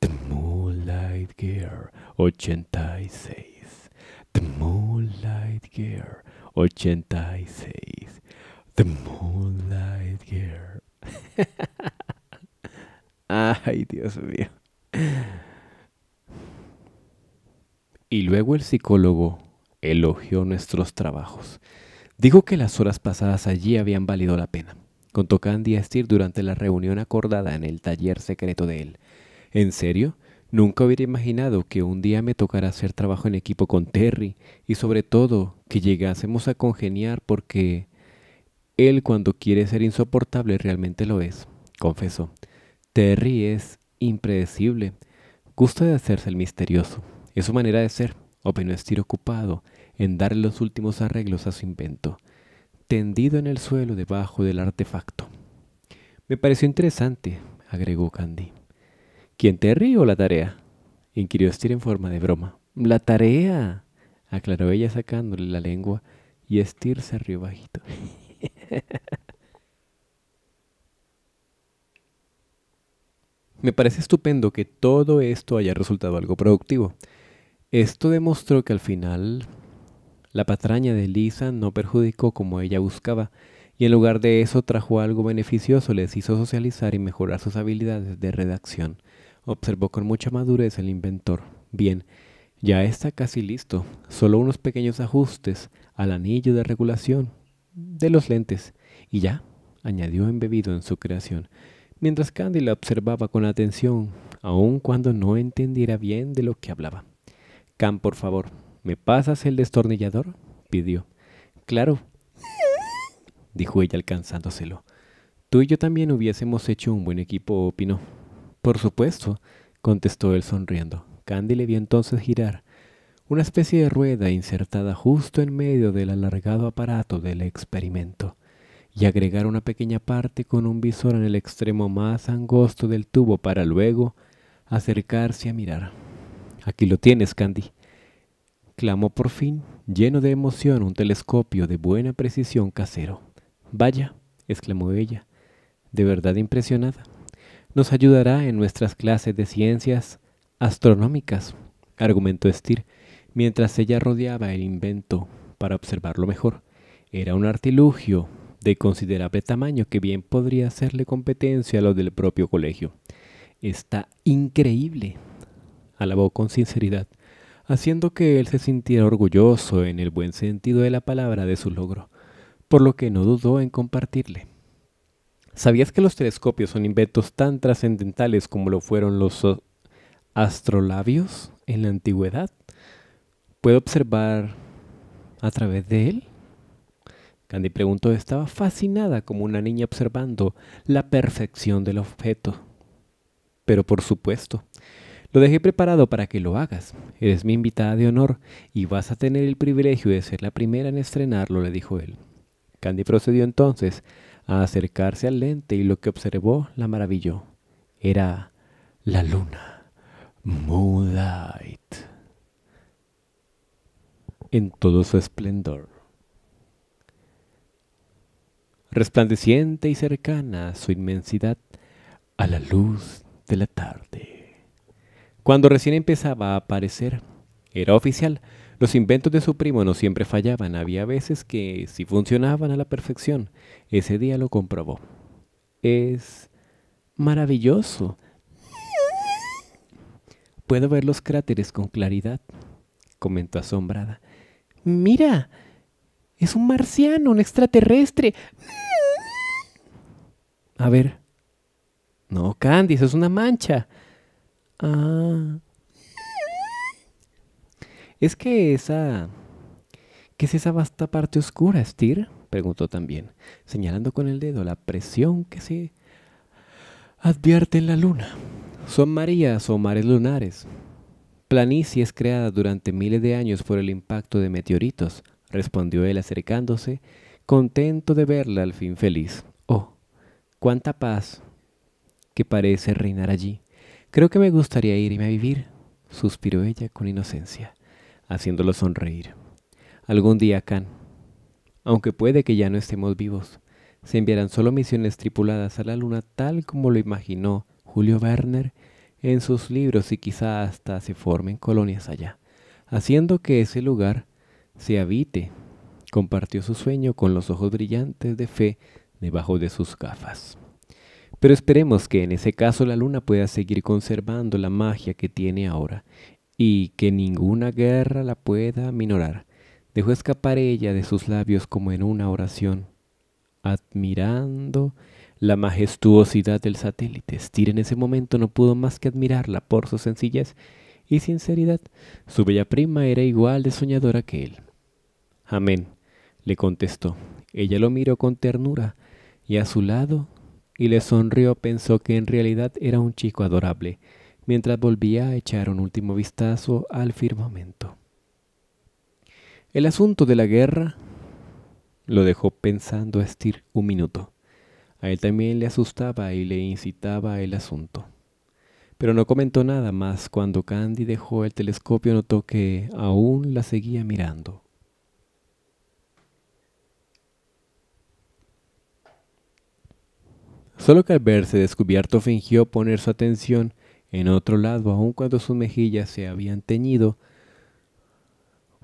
The Moonlight Gear 86. The Moonlight Gear 86. The Moonlight Gear. Ay, Dios mío. Y luego el psicólogo elogió nuestros trabajos. Dijo que las horas pasadas allí habían valido la pena. Contó Candy a durante la reunión acordada en el taller secreto de él. ¿En serio? Nunca hubiera imaginado que un día me tocara hacer trabajo en equipo con Terry y sobre todo que llegásemos a congeniar porque él cuando quiere ser insoportable realmente lo es, confesó. Terry es impredecible, gusta de hacerse el misterioso, es su manera de ser, opinó y ocupado en darle los últimos arreglos a su invento, tendido en el suelo debajo del artefacto. Me pareció interesante, agregó Candy. ¿Quién te ríe la tarea? inquirió Steer en forma de broma. La tarea, aclaró ella sacándole la lengua, y Steer se rió bajito. Me parece estupendo que todo esto haya resultado algo productivo. Esto demostró que al final la patraña de Lisa no perjudicó como ella buscaba, y en lugar de eso trajo algo beneficioso, les hizo socializar y mejorar sus habilidades de redacción observó con mucha madurez el inventor. Bien, ya está casi listo, solo unos pequeños ajustes al anillo de regulación de los lentes. Y ya, añadió embebido en su creación, mientras Candy la observaba con atención, aun cuando no entendiera bien de lo que hablaba. Cam, por favor, ¿me pasas el destornillador? pidió. Claro, dijo ella alcanzándoselo. Tú y yo también hubiésemos hecho un buen equipo, opinó. Por supuesto, contestó él sonriendo. Candy le vio entonces girar una especie de rueda insertada justo en medio del alargado aparato del experimento, y agregar una pequeña parte con un visor en el extremo más angosto del tubo para luego acercarse a mirar. Aquí lo tienes, Candy, clamó por fin, lleno de emoción, un telescopio de buena precisión casero. Vaya, exclamó ella, de verdad impresionada nos ayudará en nuestras clases de ciencias astronómicas, argumentó Stir, mientras ella rodeaba el invento para observarlo mejor. Era un artilugio de considerable tamaño que bien podría hacerle competencia a lo del propio colegio. Está increíble, alabó con sinceridad, haciendo que él se sintiera orgulloso en el buen sentido de la palabra de su logro, por lo que no dudó en compartirle. ¿Sabías que los telescopios son inventos tan trascendentales como lo fueron los astrolabios en la antigüedad? ¿Puedo observar a través de él? Candy preguntó, estaba fascinada como una niña observando la perfección del objeto. Pero por supuesto, lo dejé preparado para que lo hagas. Eres mi invitada de honor y vas a tener el privilegio de ser la primera en estrenarlo, le dijo él. Candy procedió entonces a acercarse al lente y lo que observó la maravilló. Era la luna. Moonlight. En todo su esplendor. Resplandeciente y cercana su inmensidad a la luz de la tarde. Cuando recién empezaba a aparecer, era oficial, los inventos de su primo no siempre fallaban, había veces que sí funcionaban a la perfección. Ese día lo comprobó. Es maravilloso. Puedo ver los cráteres con claridad, comentó asombrada. Mira, es un marciano, un extraterrestre. A ver. No, Candice, es una mancha. Ah. ¿Es que esa... ¿Qué es esa vasta parte oscura, Stir? preguntó también, señalando con el dedo la presión que se advierte en la luna. Son marías o mares lunares, planicies creadas durante miles de años por el impacto de meteoritos, respondió él acercándose, contento de verla al fin feliz. Oh, cuánta paz que parece reinar allí. Creo que me gustaría irme a vivir, suspiró ella con inocencia haciéndolo sonreír. Algún día, Khan, aunque puede que ya no estemos vivos, se enviarán solo misiones tripuladas a la Luna tal como lo imaginó Julio Werner en sus libros y quizá hasta se formen colonias allá, haciendo que ese lugar se habite. Compartió su sueño con los ojos brillantes de fe debajo de sus gafas. Pero esperemos que en ese caso la luna pueda seguir conservando la magia que tiene ahora y que ninguna guerra la pueda minorar. Dejó escapar ella de sus labios como en una oración, admirando la majestuosidad del satélite. Styr en ese momento no pudo más que admirarla por su sencillez y sinceridad. Su bella prima era igual de soñadora que él. Amén, le contestó. Ella lo miró con ternura y a su lado y le sonrió pensó que en realidad era un chico adorable mientras volvía a echar un último vistazo al firmamento. El asunto de la guerra lo dejó pensando a Stir un minuto. A él también le asustaba y le incitaba el asunto. Pero no comentó nada más. Cuando Candy dejó el telescopio notó que aún la seguía mirando. Solo que al verse descubierto fingió poner su atención en otro lado, aun cuando sus mejillas se habían teñido,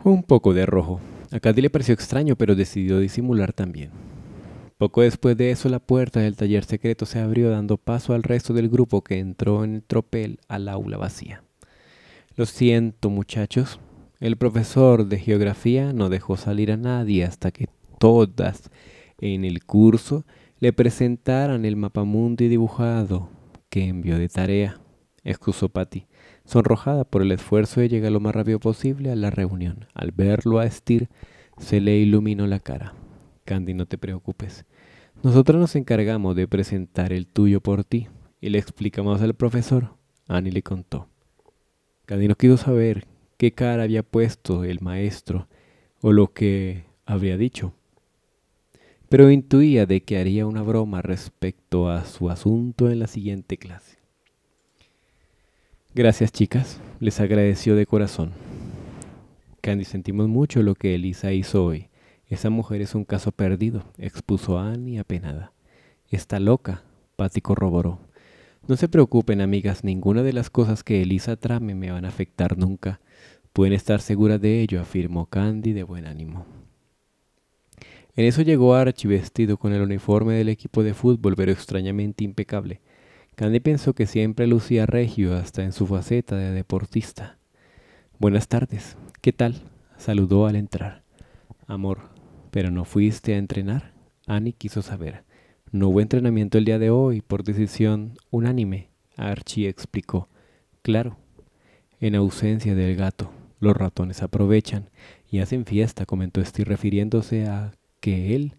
un poco de rojo. A cadí le pareció extraño, pero decidió disimular también. Poco después de eso, la puerta del taller secreto se abrió, dando paso al resto del grupo que entró en el tropel al aula vacía. Lo siento, muchachos. El profesor de geografía no dejó salir a nadie hasta que todas en el curso le presentaran el y dibujado que envió de tarea excusó Patty, sonrojada por el esfuerzo de llegar lo más rápido posible a la reunión. Al verlo a Estir, se le iluminó la cara. Candy, no te preocupes. Nosotros nos encargamos de presentar el tuyo por ti y le explicamos al profesor. Annie le contó. Candy no quiso saber qué cara había puesto el maestro o lo que habría dicho, pero intuía de que haría una broma respecto a su asunto en la siguiente clase. Gracias chicas, les agradeció de corazón. Candy, sentimos mucho lo que Elisa hizo hoy. Esa mujer es un caso perdido, expuso Annie apenada. Está loca, Patty corroboró. No se preocupen, amigas, ninguna de las cosas que Elisa trame me van a afectar nunca. Pueden estar seguras de ello, afirmó Candy de buen ánimo. En eso llegó Archie vestido con el uniforme del equipo de fútbol, pero extrañamente impecable. Candy pensó que siempre lucía regio hasta en su faceta de deportista. Buenas tardes, ¿qué tal? Saludó al entrar. Amor, ¿pero no fuiste a entrenar? Annie quiso saber. No hubo entrenamiento el día de hoy por decisión unánime, Archie explicó. Claro, en ausencia del gato, los ratones aprovechan y hacen fiesta, comentó Steve refiriéndose a que él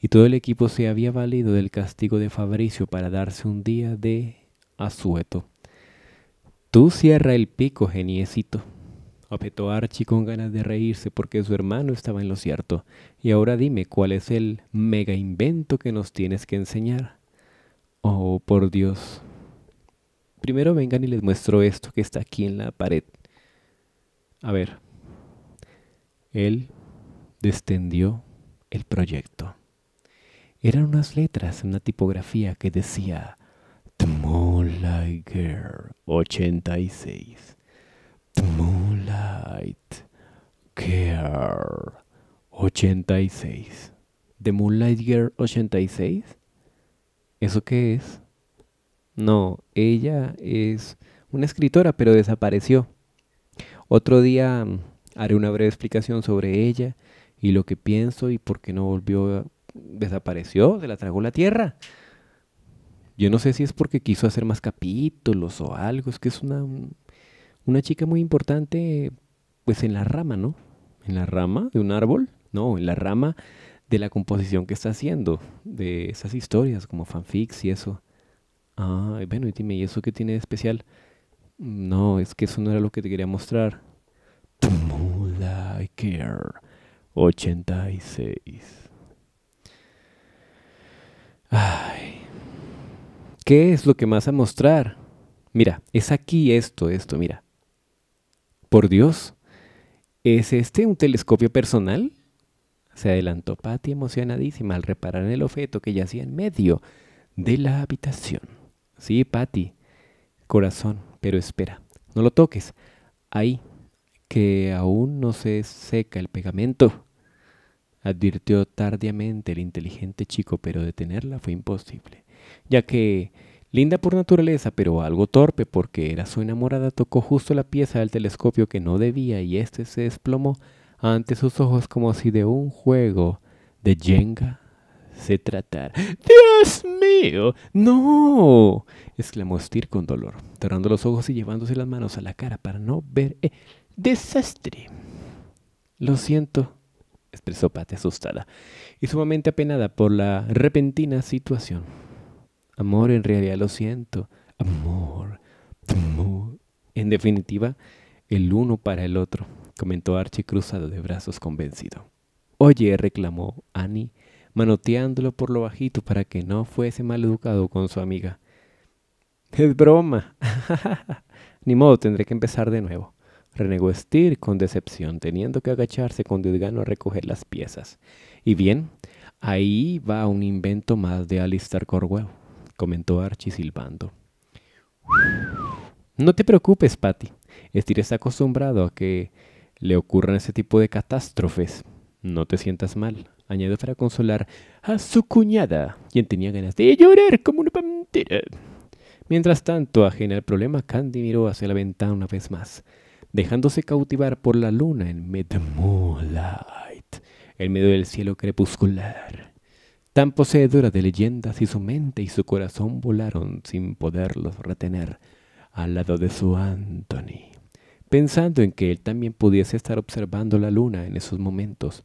y todo el equipo se había valido del castigo de Fabricio para darse un día de asueto. Tú cierra el pico, geniecito, objetó Archie con ganas de reírse porque su hermano estaba en lo cierto. Y ahora dime cuál es el mega invento que nos tienes que enseñar. Oh, por Dios. Primero vengan y les muestro esto que está aquí en la pared. A ver. Él descendió el proyecto eran unas letras en una tipografía que decía The Moonlight Girl 86. The Moonlight Girl 86. The Moonlight Girl 86. ¿Eso qué es? No, ella es una escritora, pero desapareció. Otro día mm, haré una breve explicación sobre ella y lo que pienso y por qué no volvió desapareció, se la tragó la tierra. Yo no sé si es porque quiso hacer más capítulos o algo, es que es una, una chica muy importante, pues en la rama, ¿no? En la rama de un árbol, no, en la rama de la composición que está haciendo, de esas historias como fanfics y eso. Ah, bueno, y dime, ¿y eso qué tiene de especial? No, es que eso no era lo que te quería mostrar. I Care 86 Ay. ¿Qué es lo que más a mostrar? Mira, es aquí esto, esto, mira. Por Dios, ¿es este un telescopio personal? Se adelantó Patty emocionadísima al reparar en el objeto que yacía en medio de la habitación. Sí, Patty, corazón, pero espera, no lo toques. Ahí, que aún no se seca el pegamento advirtió tardiamente el inteligente chico, pero detenerla fue imposible, ya que, linda por naturaleza, pero algo torpe porque era su enamorada, tocó justo la pieza del telescopio que no debía y este se desplomó ante sus ojos como si de un juego de Jenga se tratara. ¡Dios mío! ¡No! exclamó Stir con dolor, cerrando los ojos y llevándose las manos a la cara para no ver el desastre. Lo siento, Expresó Patti asustada y sumamente apenada por la repentina situación. Amor, en realidad lo siento. Amor, amor. En definitiva, el uno para el otro, comentó Archie cruzado de brazos convencido. Oye, reclamó Annie, manoteándolo por lo bajito para que no fuese mal educado con su amiga. Es broma. Ni modo, tendré que empezar de nuevo renegó Steer con decepción, teniendo que agacharse con desgano a recoger las piezas. Y bien, ahí va un invento más de Alistair Corwell, comentó Archie silbando. No te preocupes, Patty. Steer está acostumbrado a que le ocurran ese tipo de catástrofes. No te sientas mal, añadió para consolar a su cuñada, quien tenía ganas de llorar como una pantera. Mientras tanto, ajena al problema, Candy miró hacia la ventana una vez más dejándose cautivar por la luna en en medio del cielo crepuscular. Tan poseedora de leyendas y su mente y su corazón volaron sin poderlos retener al lado de su Anthony, pensando en que él también pudiese estar observando la luna en esos momentos.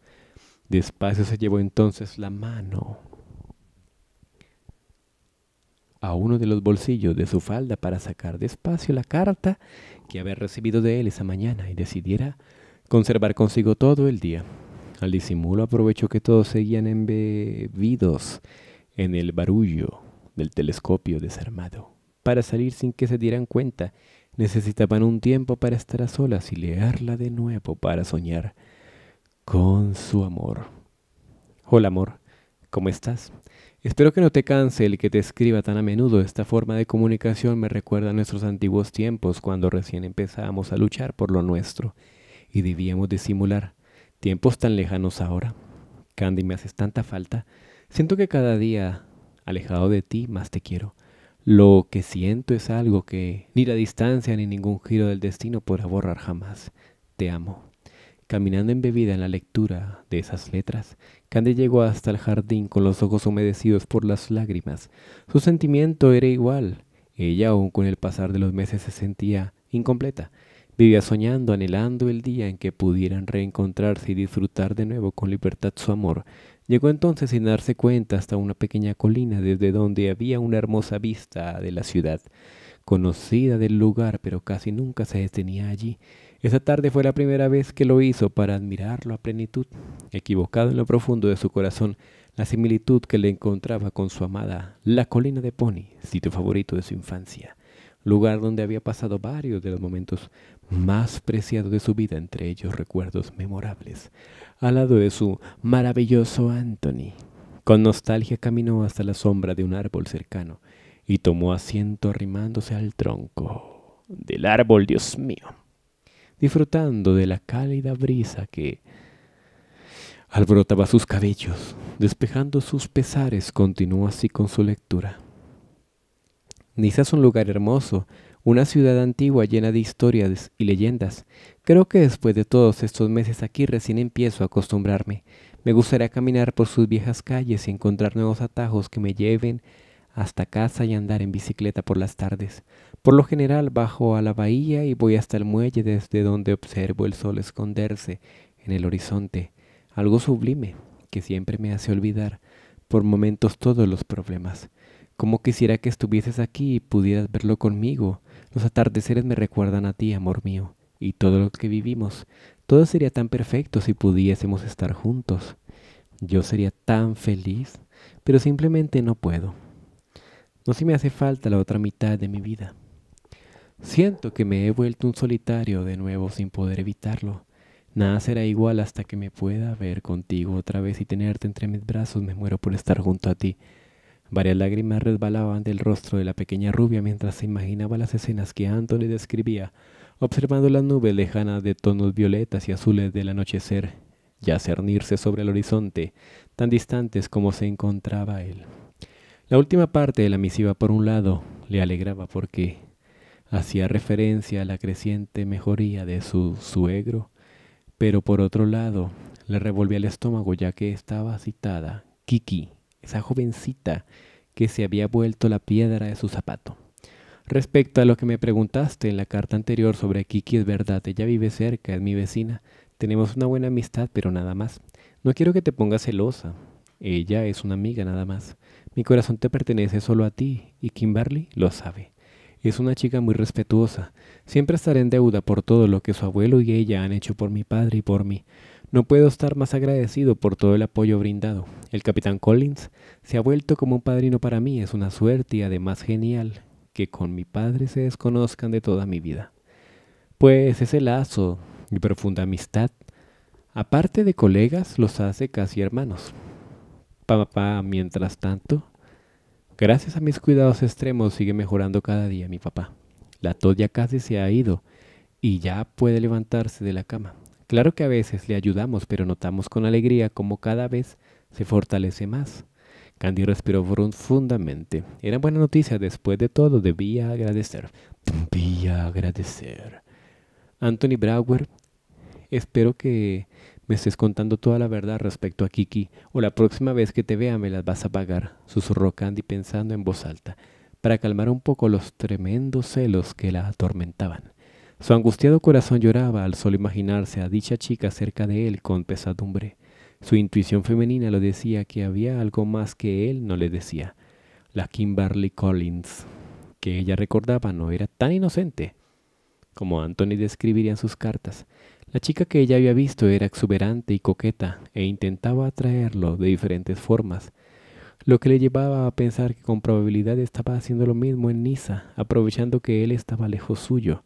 Despacio se llevó entonces la mano a uno de los bolsillos de su falda para sacar despacio la carta que haber recibido de él esa mañana y decidiera conservar consigo todo el día. Al disimulo aprovechó que todos seguían embebidos en el barullo del telescopio desarmado. Para salir sin que se dieran cuenta, necesitaban un tiempo para estar a solas y leerla de nuevo para soñar con su amor. Hola amor, ¿cómo estás? Espero que no te canse el que te escriba tan a menudo. Esta forma de comunicación me recuerda a nuestros antiguos tiempos cuando recién empezábamos a luchar por lo nuestro y debíamos disimular. tiempos tan lejanos ahora. Candy, me haces tanta falta. Siento que cada día, alejado de ti, más te quiero. Lo que siento es algo que ni la distancia ni ningún giro del destino podrá borrar jamás. Te amo. Caminando embebida en la lectura de esas letras, Candy llegó hasta el jardín con los ojos humedecidos por las lágrimas. Su sentimiento era igual. Ella, aún con el pasar de los meses, se sentía incompleta. Vivía soñando, anhelando el día en que pudieran reencontrarse y disfrutar de nuevo con libertad su amor. Llegó entonces sin darse cuenta hasta una pequeña colina desde donde había una hermosa vista de la ciudad, conocida del lugar pero casi nunca se detenía allí. Esa tarde fue la primera vez que lo hizo para admirarlo a plenitud, equivocado en lo profundo de su corazón la similitud que le encontraba con su amada, la colina de Pony, sitio favorito de su infancia, lugar donde había pasado varios de los momentos más preciados de su vida, entre ellos recuerdos memorables, al lado de su maravilloso Anthony. Con nostalgia caminó hasta la sombra de un árbol cercano y tomó asiento arrimándose al tronco del árbol, Dios mío disfrutando de la cálida brisa que alborotaba sus cabellos, despejando sus pesares, continuó así con su lectura. Niza es un lugar hermoso, una ciudad antigua llena de historias y leyendas. Creo que después de todos estos meses aquí recién empiezo a acostumbrarme. Me gustaría caminar por sus viejas calles y encontrar nuevos atajos que me lleven hasta casa y andar en bicicleta por las tardes. Por lo general bajo a la bahía y voy hasta el muelle desde donde observo el sol esconderse en el horizonte, algo sublime que siempre me hace olvidar por momentos todos los problemas. Como quisiera que estuvieses aquí y pudieras verlo conmigo. Los atardeceres me recuerdan a ti, amor mío, y todo lo que vivimos. Todo sería tan perfecto si pudiésemos estar juntos. Yo sería tan feliz, pero simplemente no puedo. No si me hace falta la otra mitad de mi vida. Siento que me he vuelto un solitario de nuevo sin poder evitarlo. Nada será igual hasta que me pueda ver contigo otra vez y tenerte entre mis brazos. Me muero por estar junto a ti. Varias lágrimas resbalaban del rostro de la pequeña rubia mientras se imaginaba las escenas que le describía, observando las nubes lejanas de tonos violetas y azules del anochecer, ya cernirse sobre el horizonte, tan distantes como se encontraba él. La última parte de la misiva, por un lado, le alegraba porque hacía referencia a la creciente mejoría de su suegro, pero por otro lado le revolvía el estómago ya que estaba citada Kiki, esa jovencita que se había vuelto la piedra de su zapato. Respecto a lo que me preguntaste en la carta anterior sobre Kiki, es verdad, ella vive cerca, es mi vecina, tenemos una buena amistad, pero nada más. No quiero que te pongas celosa, ella es una amiga nada más. Mi corazón te pertenece solo a ti y Kimberly lo sabe. Es una chica muy respetuosa. Siempre estaré en deuda por todo lo que su abuelo y ella han hecho por mi padre y por mí. No puedo estar más agradecido por todo el apoyo brindado. El capitán Collins se ha vuelto como un padrino para mí. Es una suerte y además genial que con mi padre se desconozcan de toda mi vida. Pues ese lazo y profunda amistad, aparte de colegas, los hace casi hermanos. Papá, mientras tanto, Gracias a mis cuidados extremos sigue mejorando cada día mi papá. La tos ya casi se ha ido y ya puede levantarse de la cama. Claro que a veces le ayudamos, pero notamos con alegría cómo cada vez se fortalece más. Candy respiró profundamente. Era buena noticia, después de todo debía agradecer. Debía agradecer. Anthony Brower, espero que me estés contando toda la verdad respecto a Kiki, o la próxima vez que te vea me las vas a pagar, susurró Candy pensando en voz alta, para calmar un poco los tremendos celos que la atormentaban. Su angustiado corazón lloraba al solo imaginarse a dicha chica cerca de él con pesadumbre. Su intuición femenina le decía que había algo más que él no le decía. La Kimberly Collins, que ella recordaba no era tan inocente como Anthony describiría en sus cartas. La chica que ella había visto era exuberante y coqueta e intentaba atraerlo de diferentes formas, lo que le llevaba a pensar que con probabilidad estaba haciendo lo mismo en Niza, aprovechando que él estaba lejos suyo,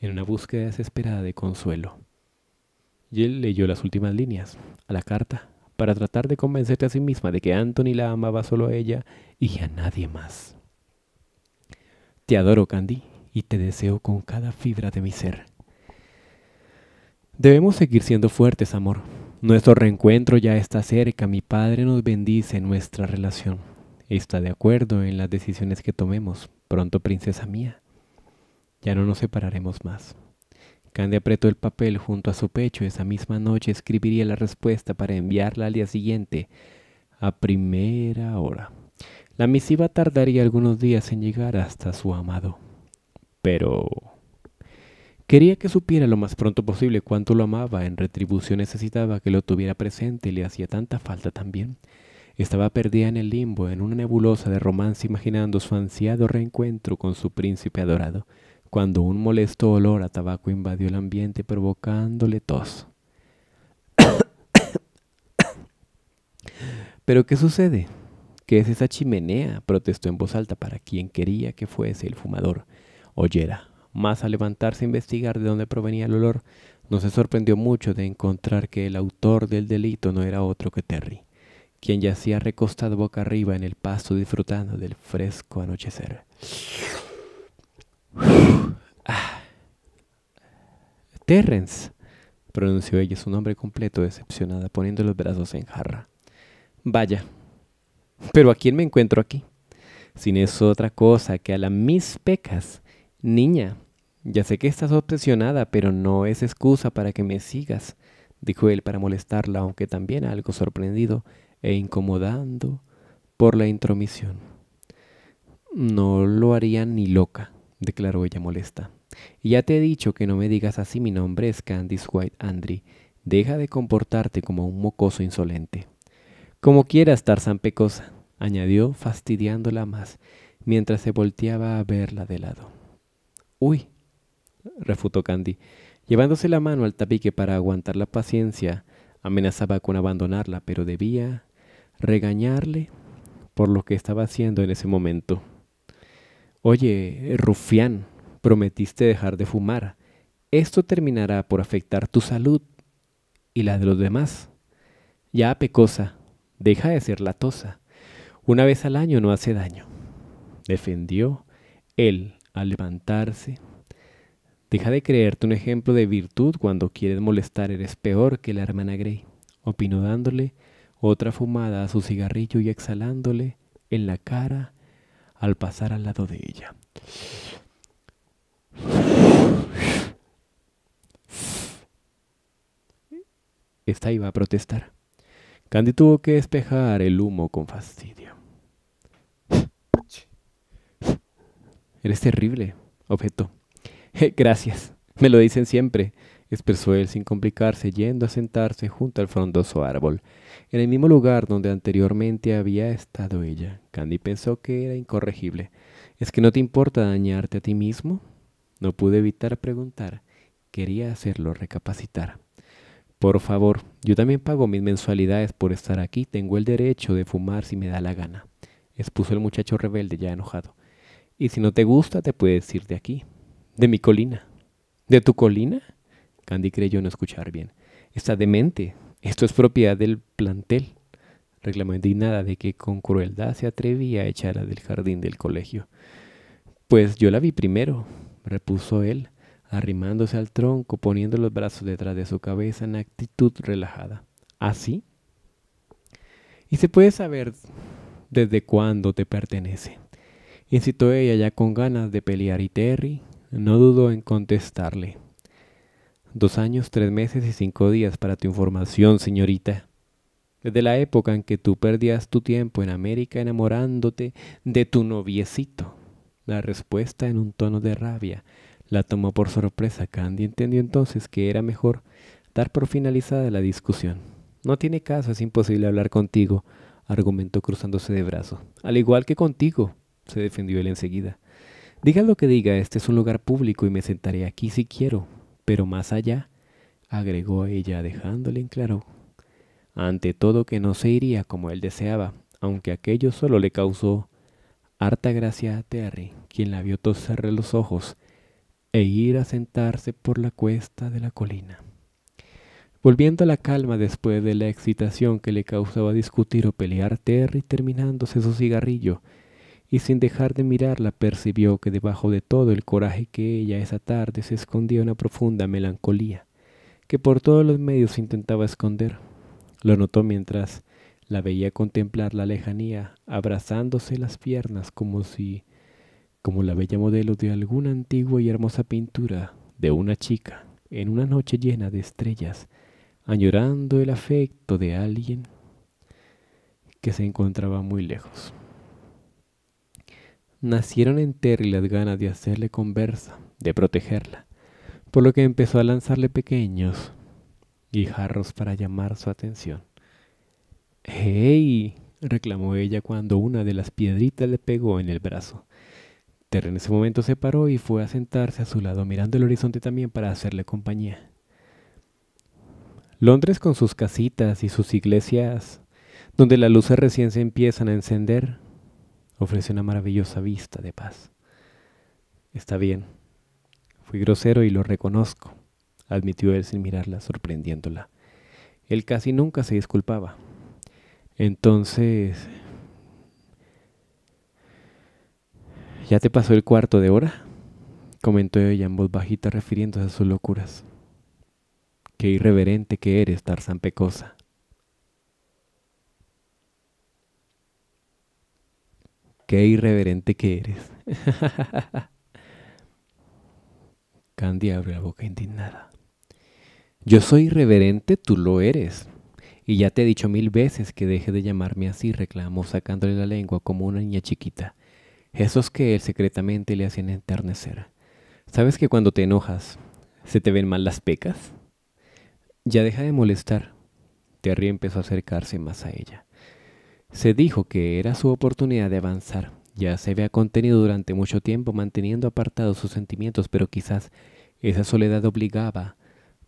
en una búsqueda desesperada de consuelo. Y él leyó las últimas líneas, a la carta, para tratar de convencerte a sí misma de que Anthony la amaba solo a ella y a nadie más. Te adoro, Candy, y te deseo con cada fibra de mi ser. Debemos seguir siendo fuertes, amor. Nuestro reencuentro ya está cerca. Mi Padre nos bendice en nuestra relación. Está de acuerdo en las decisiones que tomemos. Pronto, princesa mía. Ya no nos separaremos más. Candy apretó el papel junto a su pecho. Esa misma noche escribiría la respuesta para enviarla al día siguiente, a primera hora. La misiva tardaría algunos días en llegar hasta su amado. Pero... Quería que supiera lo más pronto posible cuánto lo amaba, en retribución necesitaba que lo tuviera presente y le hacía tanta falta también. Estaba perdida en el limbo, en una nebulosa de romance, imaginando su ansiado reencuentro con su príncipe adorado, cuando un molesto olor a tabaco invadió el ambiente provocándole tos. ¿Pero qué sucede? ¿Qué es esa chimenea? protestó en voz alta para quien quería que fuese el fumador. Oyera, más al levantarse a investigar de dónde provenía el olor, no se sorprendió mucho de encontrar que el autor del delito no era otro que Terry, quien yacía recostado boca arriba en el pasto disfrutando del fresco anochecer. Ah. Terrence, pronunció ella su nombre completo decepcionada, poniendo los brazos en jarra. Vaya, pero ¿a quién me encuentro aquí? Sin es otra cosa que a la Miss Pecas, niña ya sé que estás obsesionada, pero no es excusa para que me sigas, dijo él para molestarla, aunque también algo sorprendido e incomodando por la intromisión. No lo haría ni loca, declaró ella molesta. ya te he dicho que no me digas así, mi nombre es Candice White Andry. Deja de comportarte como un mocoso insolente. Como quieras, Tarzan Pecosa, añadió fastidiándola más, mientras se volteaba a verla de lado. Uy, refutó Candy. Llevándose la mano al tapique para aguantar la paciencia, amenazaba con abandonarla, pero debía regañarle por lo que estaba haciendo en ese momento. Oye, rufián, prometiste dejar de fumar. Esto terminará por afectar tu salud y la de los demás. Ya, pecosa, deja de ser latosa. Una vez al año no hace daño. Defendió él al levantarse Deja de creerte un ejemplo de virtud cuando quieres molestar, eres peor que la hermana Grey, opinó dándole otra fumada a su cigarrillo y exhalándole en la cara al pasar al lado de ella. Esta iba a protestar. Candy tuvo que despejar el humo con fastidio. Eres terrible, objeto. Gracias. Me lo dicen siempre. Expresó él sin complicarse, yendo a sentarse junto al frondoso árbol, en el mismo lugar donde anteriormente había estado ella. Candy pensó que era incorregible. ¿Es que no te importa dañarte a ti mismo? No pude evitar preguntar. Quería hacerlo recapacitar. Por favor, yo también pago mis mensualidades por estar aquí. Tengo el derecho de fumar si me da la gana. Expuso el muchacho rebelde ya enojado. Y si no te gusta, te puedes ir de aquí de mi colina, de tu colina. Candy creyó no escuchar bien. Está demente. Esto es propiedad del plantel. Reclamó indignada de que con crueldad se atrevía a echarla del jardín del colegio. Pues yo la vi primero, repuso él, arrimándose al tronco, poniendo los brazos detrás de su cabeza en actitud relajada. ¿Así? ¿Ah, ¿Y se puede saber desde cuándo te pertenece? Incitó ella ya con ganas de pelear y Terry no dudo en contestarle. Dos años, tres meses y cinco días para tu información, señorita. Desde la época en que tú perdías tu tiempo en América enamorándote de tu noviecito. La respuesta en un tono de rabia la tomó por sorpresa. Candy entendió entonces que era mejor dar por finalizada la discusión. No tiene caso, es imposible hablar contigo, argumentó cruzándose de brazos. Al igual que contigo, se defendió él enseguida. Diga lo que diga, este es un lugar público y me sentaré aquí si quiero, pero más allá, agregó ella dejándole en claro. Ante todo que no se iría como él deseaba, aunque aquello solo le causó harta gracia a Terry, quien la vio toser los ojos e ir a sentarse por la cuesta de la colina. Volviendo a la calma después de la excitación que le causaba discutir o pelear, Terry terminándose su cigarrillo, y sin dejar de mirarla percibió que debajo de todo el coraje que ella esa tarde se escondía una profunda melancolía, que por todos los medios intentaba esconder. Lo notó mientras la veía contemplar la lejanía, abrazándose las piernas como si, como la bella modelo de alguna antigua y hermosa pintura de una chica, en una noche llena de estrellas, añorando el afecto de alguien que se encontraba muy lejos nacieron en Terry las ganas de hacerle conversa, de protegerla, por lo que empezó a lanzarle pequeños guijarros para llamar su atención. ¡Hey! reclamó ella cuando una de las piedritas le pegó en el brazo. Terry en ese momento se paró y fue a sentarse a su lado mirando el horizonte también para hacerle compañía. Londres con sus casitas y sus iglesias, donde las luces recién se empiezan a encender, Ofrece una maravillosa vista de paz. Está bien. Fui grosero y lo reconozco, admitió él sin mirarla, sorprendiéndola. Él casi nunca se disculpaba. Entonces... ¿Ya te pasó el cuarto de hora? comentó ella en voz bajita refiriéndose a sus locuras. Qué irreverente que eres, Tarzan Pecosa. Qué irreverente que eres. Candy abrió la boca indignada. Yo soy irreverente, tú lo eres. Y ya te he dicho mil veces que deje de llamarme así, reclamó sacándole la lengua como una niña chiquita. Esos que él secretamente le hacen enternecer. ¿Sabes que cuando te enojas, se te ven mal las pecas? Ya deja de molestar. Terry empezó a acercarse más a ella. Se dijo que era su oportunidad de avanzar. Ya se había contenido durante mucho tiempo manteniendo apartados sus sentimientos, pero quizás esa soledad obligaba,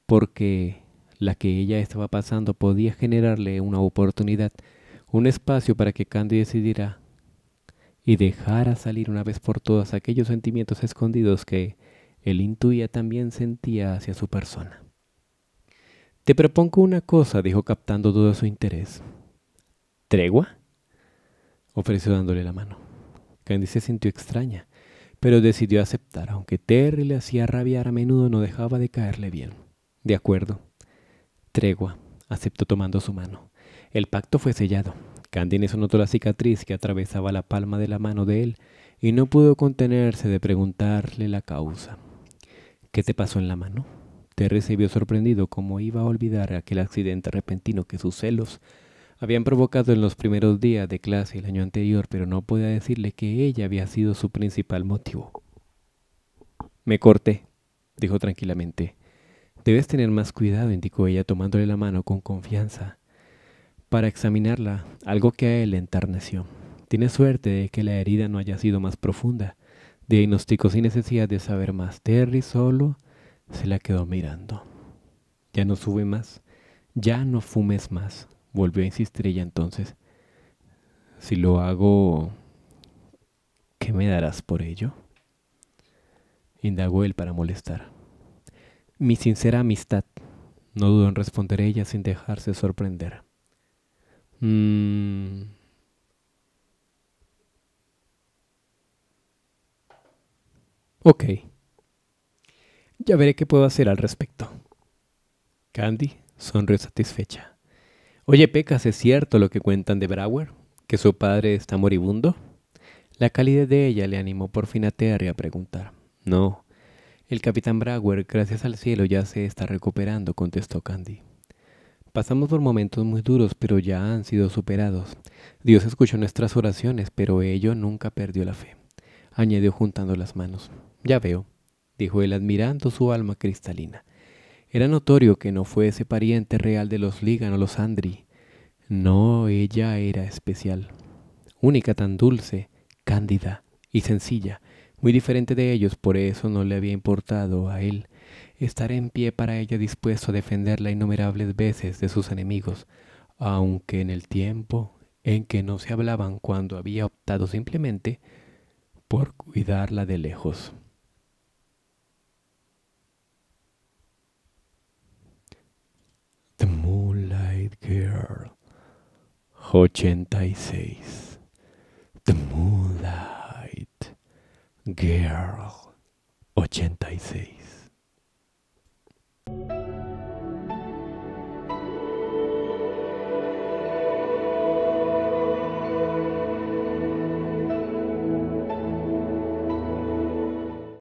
porque la que ella estaba pasando podía generarle una oportunidad, un espacio para que Candy decidiera y dejara salir una vez por todas aquellos sentimientos escondidos que él intuía también sentía hacia su persona. Te propongo una cosa, dijo captando todo su interés. ¿Tregua? ofreció dándole la mano. Candy se sintió extraña, pero decidió aceptar, aunque Terry le hacía rabiar a menudo no dejaba de caerle bien. De acuerdo. Tregua, aceptó tomando su mano. El pacto fue sellado. Candice notó la cicatriz que atravesaba la palma de la mano de él y no pudo contenerse de preguntarle la causa. ¿Qué te pasó en la mano? Terry se vio sorprendido como iba a olvidar aquel accidente repentino que sus celos habían provocado en los primeros días de clase el año anterior, pero no podía decirle que ella había sido su principal motivo. Me corté, dijo tranquilamente. Debes tener más cuidado, indicó ella tomándole la mano con confianza. Para examinarla, algo que a él le entarneció. Tienes suerte de que la herida no haya sido más profunda. Diagnosticó sin necesidad de saber más. Terry solo se la quedó mirando. Ya no sube más. Ya no fumes más. Volvió a insistir ella entonces. Si lo hago, ¿qué me darás por ello? Indagó él para molestar. Mi sincera amistad, no dudó en responder ella sin dejarse sorprender. Mm. Ok. Ya veré qué puedo hacer al respecto. Candy sonrió satisfecha. Oye, Pecas, ¿es cierto lo que cuentan de Brower? ¿Que su padre está moribundo? La calidez de ella le animó por fin a Terry a preguntar. No, el capitán Brower, gracias al cielo, ya se está recuperando, contestó Candy. Pasamos por momentos muy duros, pero ya han sido superados. Dios escuchó nuestras oraciones, pero ello nunca perdió la fe, añadió juntando las manos. Ya veo, dijo él admirando su alma cristalina. Era notorio que no fuese pariente real de los Ligan o los Andri. No, ella era especial. Única, tan dulce, cándida y sencilla, muy diferente de ellos, por eso no le había importado a él estar en pie para ella dispuesto a defenderla innumerables veces de sus enemigos, aunque en el tiempo en que no se hablaban cuando había optado simplemente por cuidarla de lejos. The Moonlight Girl 86 The Moonlight Girl 86